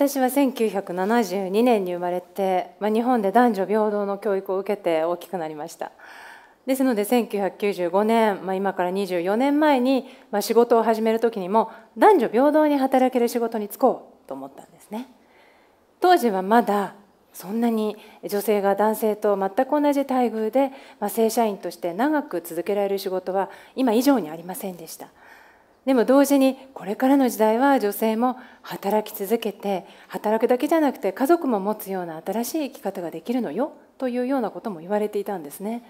私は1972年に生まれて、まあ、日本で男女平等の教育を受けて大きくなりましたですので1995年、まあ、今から24年前に、まあ、仕事を始める時にも男女平等に働ける仕事に就こうと思ったんですね当時はまだそんなに女性が男性と全く同じ待遇で、まあ、正社員として長く続けられる仕事は今以上にありませんでしたでも同時にこれからの時代は女性も働き続けて働くだけじゃなくて家族も持つような新しい生き方ができるのよというようなことも言われていたんですね。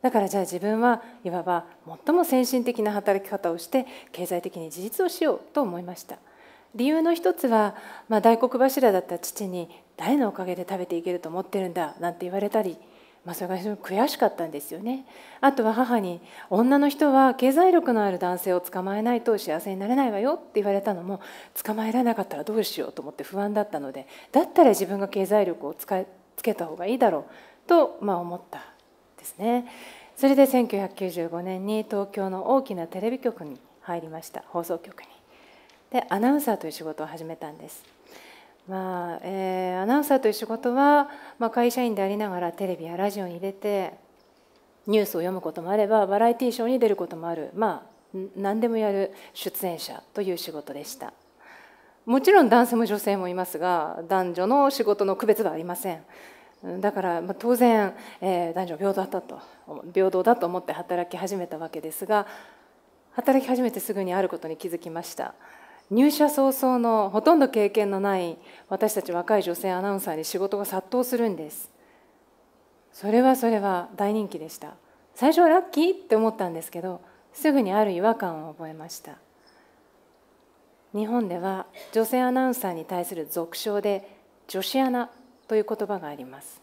だからじゃあ自分はいわば最も先進的な働き方をして経済的に自立をしようと思いました。理由の一つは、まあ、大黒柱だった父に誰のおかげで食べていけると思ってるんだなんて言われたりまあ、それが非常に悔しかったんですよねあとは母に「女の人は経済力のある男性を捕まえないと幸せになれないわよ」って言われたのも捕まえられなかったらどうしようと思って不安だったのでだったら自分が経済力をつつけた方がいいだろうと、まあ、思ったですね。それで1995年に東京の大きなテレビ局に入りました放送局に。でアナウンサーという仕事を始めたんです。まあえー、アナウンサーという仕事は、まあ、会社員でありながらテレビやラジオに出てニュースを読むこともあればバラエティーショーに出ることもある、まあ、何でもやる出演者という仕事でしたもちろん男性も女性もいますが男女の仕事の区別はありませんだから、まあ、当然、えー、男女平等だと平等だと思って働き始めたわけですが働き始めてすぐにあることに気づきました。入社早々のほとんど経験のない私たち若い女性アナウンサーに仕事が殺到するんですそれはそれは大人気でした最初はラッキーって思ったんですけどすぐにある違和感を覚えました日本では女性アナウンサーに対する俗称で女子アナという言葉があります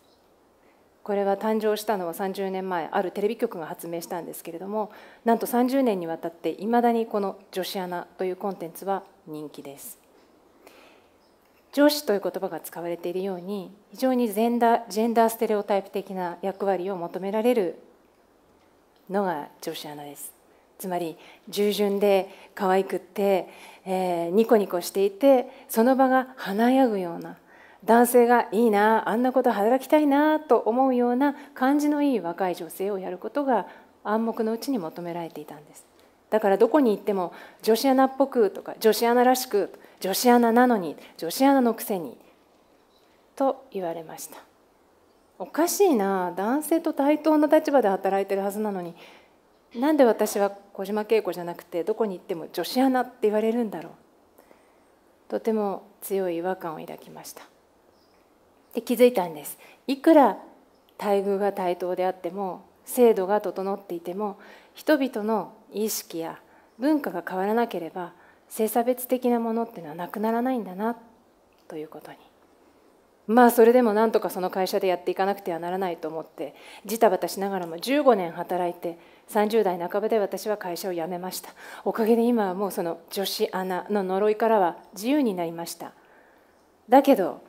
これは誕生したのは30年前あるテレビ局が発明したんですけれどもなんと30年にわたっていまだにこの「女子アナ」というコンテンツは人気です。上司という言葉が使われているように非常にジェンダージェンダーステレオタイプ的な役割を求められるのが女子アナです。つまり従順で可愛くって、えー、ニコニコしていてその場が華やぐような男性がいいなあんなこと働きたいなと思うような感じのいい若い女性をやることが暗黙のうちに求められていたんですだからどこに行っても女子アナっぽくとか女子アナらしく女子アナなのに女子アナのくせにと言われましたおかしいな男性と対等な立場で働いてるはずなのになんで私は小島恵子じゃなくてどこに行っても女子アナって言われるんだろうとても強い違和感を抱きましたで気づいたんですいくら待遇が対等であっても制度が整っていても人々の意識や文化が変わらなければ性差別的なものっていうのはなくならないんだなということにまあそれでもなんとかその会社でやっていかなくてはならないと思ってジタバタしながらも15年働いて30代半ばで私は会社を辞めましたおかげで今はもうその女子アナの呪いからは自由になりましただけど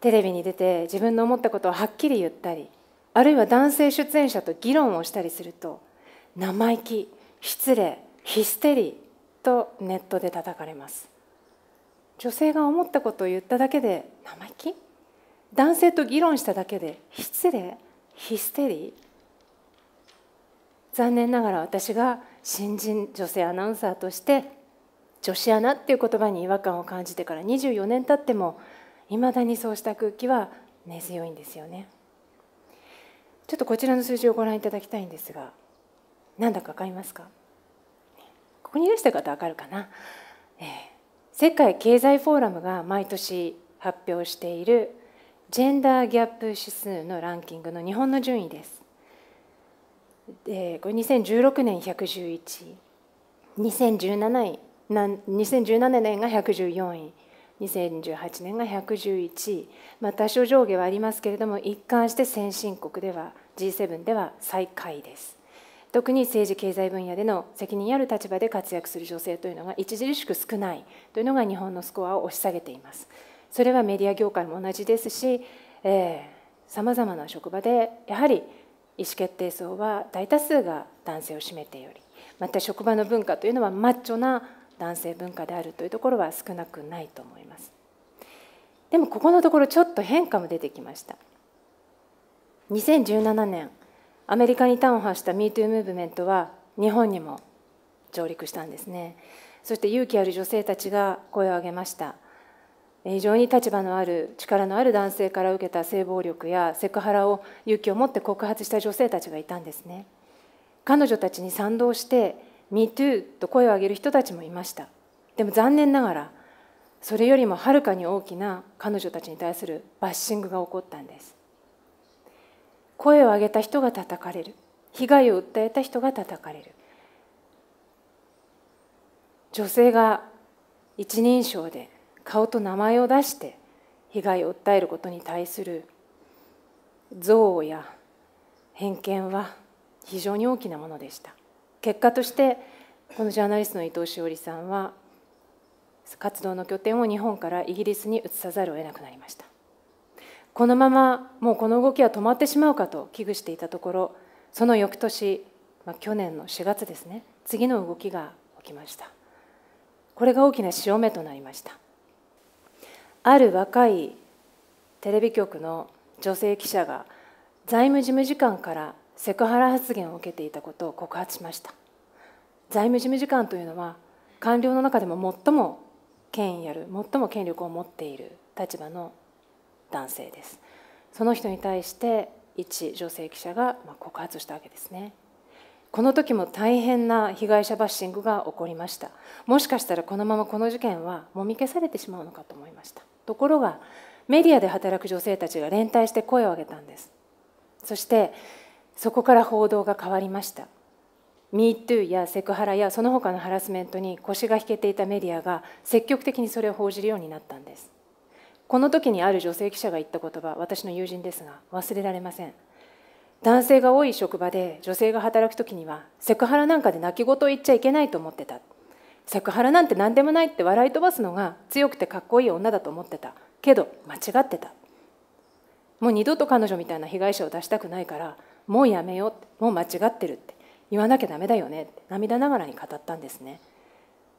テレビに出て自分の思ったことをはっきり言ったりあるいは男性出演者と議論をしたりすると生意気失礼ヒステリーとネットで叩かれます女性が思ったことを言っただけで生意気男性と議論しただけで失礼ヒステリー残念ながら私が新人女性アナウンサーとして女子アナっていう言葉に違和感を感じてから24年経ってもいまだにそうした空気は根強いんですよねちょっとこちらの数字をご覧いただきたいんですが何だか分かりますかここにいらした方分かるかな、えー、世界経済フォーラムが毎年発表しているジェンダーギャップ指数のランキングの日本の順位です。でこれ2016年111位2017位2017年が114位2018年が111位、まあ、多少上下はありますけれども一貫して先進国では G7 では最下位です特に政治経済分野での責任ある立場で活躍する女性というのが著しく少ないというのが日本のスコアを押し下げていますそれはメディア業界も同じですしさまざまな職場でやはり意思決定層は大多数が男性を占めておりまた職場の文化というのはマッチョな男性文化であるというところは少なくないと思いますでもここのところちょっと変化も出てきました2017年アメリカに端を発した MeToo ムーブメントは日本にも上陸したんですねそして勇気ある女性たちが声を上げました非常に立場のある力のある男性から受けた性暴力やセクハラを勇気を持って告発した女性たちがいたんですね彼女たちに賛同して MeToo と声を上げる人たちもいましたでも残念ながらそれよりもはるかに大きな彼女たちに対するバッシングが起こったんです声を上げた人が叩かれる被害を訴えた人が叩かれる女性が一人称で顔と名前を出して被害を訴えることに対する憎悪や偏見は非常に大きなものでした結果としてこのジャーナリストの伊藤詩織さんは活動の拠点を日本からイギリスに移さざるを得なくなりましたこのままもうこの動きは止まってしまうかと危惧していたところその翌年、まあ、去年の4月ですね次の動きが起きましたこれが大きな潮目となりましたある若いテレビ局の女性記者が財務事務次官からセクハラ発言を受けていたことを告発しました財務事務次官というのは官僚の中でも最も権威ある最も権力を持っている立場の男性ですその人に対して一女性記者が告発したわけですねこの時も大変な被害者バッシングが起こりましたもしかしたらこのままこの事件はもみ消されてしまうのかと思いましたところがメディアで働く女性たちが連帯して声を上げたんですそしてそこから報道が変わりました MeToo やセクハラやその他のハラスメントに腰が引けていたメディアが積極的にそれを報じるようになったんですこの時にある女性記者が言った言葉私の友人ですが忘れられません男性が多い職場で女性が働く時にはセクハラなんかで泣き言を言っちゃいけないと思ってたセクハラなんて何でもないって笑い飛ばすのが強くてかっこいい女だと思ってたけど間違ってたもう二度と彼女みたいな被害者を出したくないからもうやめようってもう間違ってるって言わなきゃダメだよねって涙ながらに語ったんですね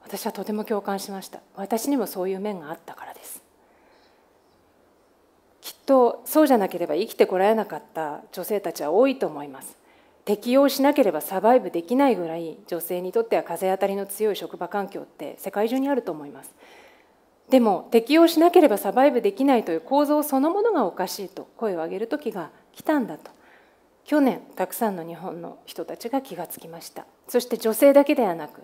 私はとても共感しました私にもそういう面があったからですきっとそうじゃなければ生きてこられなかった女性たちは多いと思います適応しなければサバイブできないぐらい女性にとっては風当たりの強い職場環境って世界中にあると思いますでも適応しなければサバイブできないという構造そのものがおかしいと声を上げる時が来たんだと去年たくさんの日本の人たちが気がつきましたそして女性だけではなく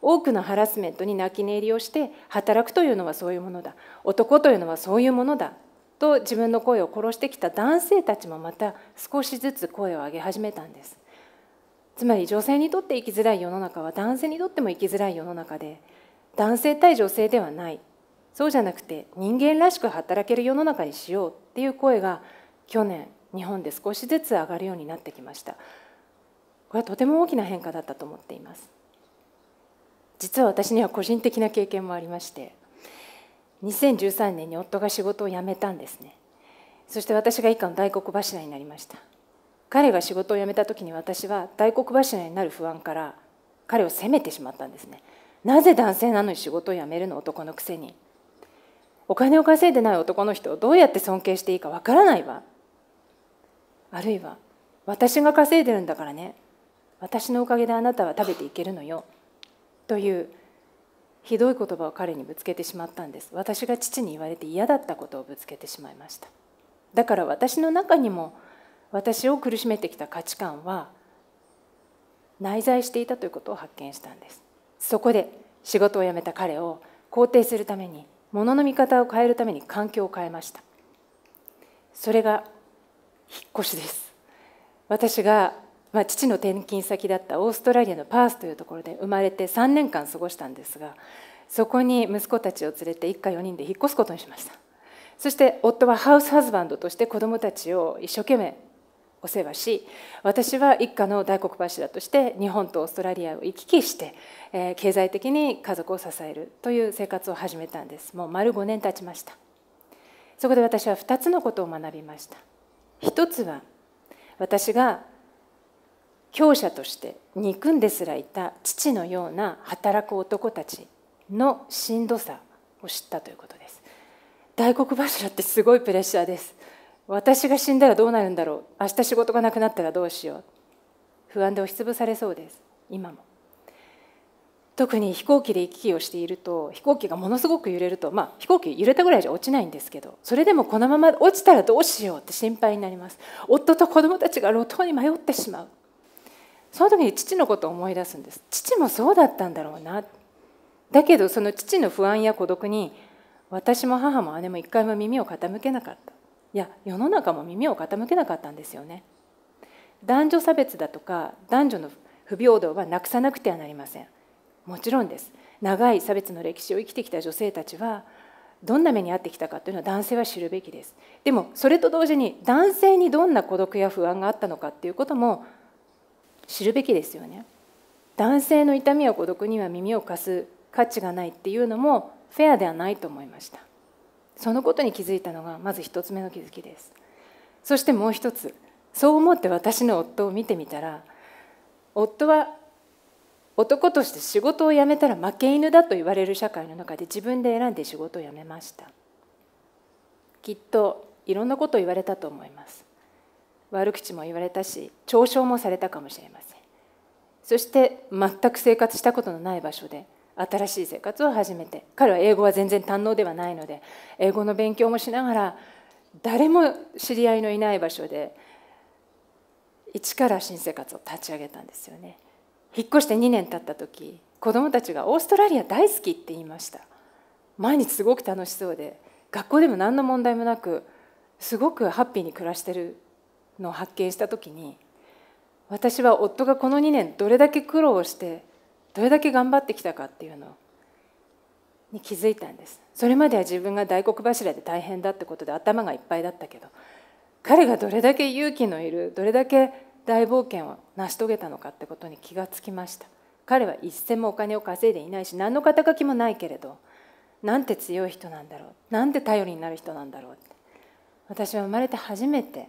多くのハラスメントに泣き寝入りをして働くというのはそういうものだ男というのはそういうものだと自分の声を殺してきた男性たちもまた少しずつ声を上げ始めたんですつまり女性にとって生きづらい世の中は男性にとっても生きづらい世の中で男性対女性ではないそうじゃなくて人間らしく働ける世の中にしようっていう声が去年日本で少しずつ上がるようになってきましたこれはとても大きな変化だったと思っています実は私には個人的な経験もありまして2013年に夫が仕事を辞めたんですねそして私が一家の大黒柱になりました彼が仕事を辞めた時に私は大黒柱になる不安から彼を責めてしまったんですねなぜ男性なのに仕事を辞めるの男のくせにお金を稼いでない男の人をどうやって尊敬していいかわからないわあるいは私が稼いでるんだからね私のおかげであなたは食べていけるのよというひどい言葉を彼にぶつけてしまったんです私が父に言われて嫌だったことをぶつけてしまいましただから私の中にも私を苦しめてきた価値観は内在していたということを発見したんですそこで仕事を辞めた彼を肯定するためにものの見方を変えるために環境を変えましたそれが引っ越しです私が、まあ、父の転勤先だったオーストラリアのパースというところで生まれて3年間過ごしたんですがそこに息子たちを連れて一家4人で引っ越すことにしましたそして夫はハウスハズバンドとして子どもたちを一生懸命お世話し私は一家の大黒柱として日本とオーストラリアを行き来して、えー、経済的に家族を支えるという生活を始めたんですもう丸5年経ちましたそこで私は2つのことを学びました一つは私が強者として憎んですらいた父のような働く男たちのしんどさを知ったということです大黒柱ってすごいプレッシャーです私が死んだらどうなるんだろう明日仕事がなくなったらどうしよう不安で押しつぶされそうです今も特に飛行機で行き来をしていると飛行機がものすごく揺れると、まあ、飛行機揺れたぐらいじゃ落ちないんですけどそれでもこのまま落ちたらどうしようって心配になります夫と子供たちが路頭に迷ってしまうその時に父のことを思い出すんです父もそうだったんだろうなだけどその父の不安や孤独に私も母も姉も一回も耳を傾けなかったいや世の中も耳を傾けなかったんですよね男女差別だとか男女の不平等はなくさなくてはなりませんもちろんです長い差別の歴史を生きてきた女性たちはどんな目に遭ってきたかというのは男性は知るべきですでもそれと同時に男性にどんな孤独や不安があったのかっていうことも知るべきですよね男性の痛みや孤独には耳を貸す価値がないっていうのもフェアではないと思いましたそのことに気づいたのがまず1つ目の気づきですそしてもう一つそう思って私の夫を見てみたら夫は男として仕事を辞めたら負け犬だと言われる社会の中で自分で選んで仕事を辞めましたきっといろんなことを言われたと思います悪口も言われたし嘲笑もされたかもしれませんそして全く生活したことのない場所で新しい生活を始めて彼は英語は全然堪能ではないので英語の勉強もしながら誰も知り合いのいない場所で一から新生活を立ち上げたんですよね。引っ越して2年経った時子供たちがオーストラリア大好きって言いました毎日すごく楽しそうで学校でも何の問題もなくすごくハッピーに暮らしてるのを発見した時に私は夫がこの2年どれだけ苦労をしてどれだけ頑張ってきたかっていうのに気づいたんですそれまでは自分が大黒柱で大変だってことで頭がいっぱいだったけど彼がどれだけ勇気のいるどれだけ大冒険を成し遂げたのかってことに気がつきました彼は一銭もお金を稼いでいないし何の肩書きもないけれどなんて強い人なんだろうなんて頼りになる人なんだろうって私は生まれて初めて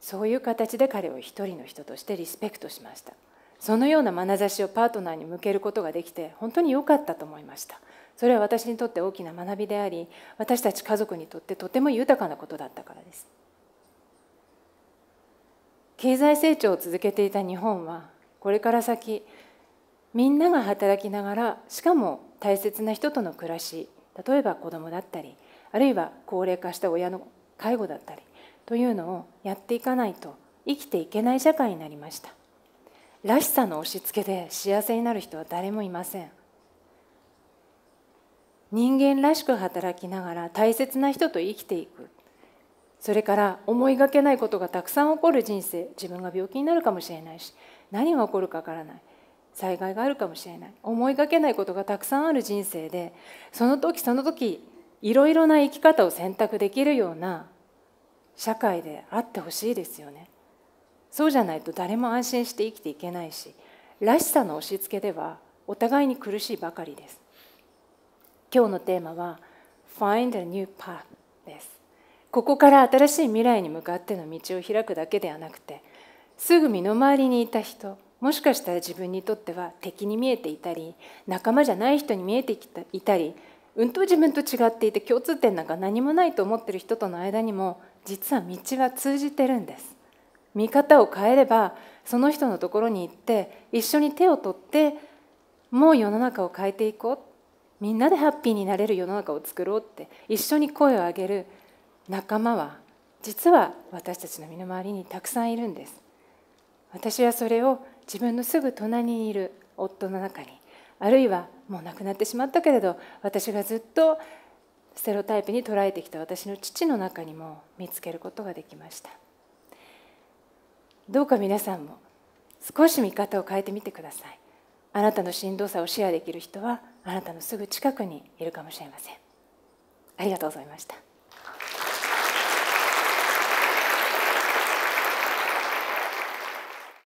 そういう形で彼を一人の人としてリスペクトしましたそのような眼差しをパートナーに向けることができて本当に良かったと思いましたそれは私にとって大きな学びであり私たち家族にとってとても豊かなことだったからです経済成長を続けていた日本はこれから先みんなが働きながらしかも大切な人との暮らし例えば子どもだったりあるいは高齢化した親の介護だったりというのをやっていかないと生きていけない社会になりましたらしさの押し付けで幸せになる人は誰もいません人間らしく働きながら大切な人と生きていくそれから思いがけないことがたくさん起こる人生自分が病気になるかもしれないし何が起こるかわからない災害があるかもしれない思いがけないことがたくさんある人生でその時その時いろいろな生き方を選択できるような社会であってほしいですよねそうじゃないと誰も安心して生きていけないしらしさの押し付けではお互いに苦しいばかりです今日のテーマは Find a new path ですここから新しい未来に向かっての道を開くだけではなくてすぐ身の回りにいた人もしかしたら自分にとっては敵に見えていたり仲間じゃない人に見えていたりうんと自分と違っていて共通点なんか何もないと思ってる人との間にも実は道は通じてるんです見方を変えればその人のところに行って一緒に手を取ってもう世の中を変えていこうみんなでハッピーになれる世の中を作ろうって一緒に声を上げる仲間は実は私たちの身の回りにたくさんいるんです私はそれを自分のすぐ隣にいる夫の中にあるいはもう亡くなってしまったけれど私がずっとステロタイプに捉えてきた私の父の中にも見つけることができましたどうか皆さんも少し見方を変えてみてくださいあなたのしんどさをシェアできる人はあなたのすぐ近くにいるかもしれませんありがとうございました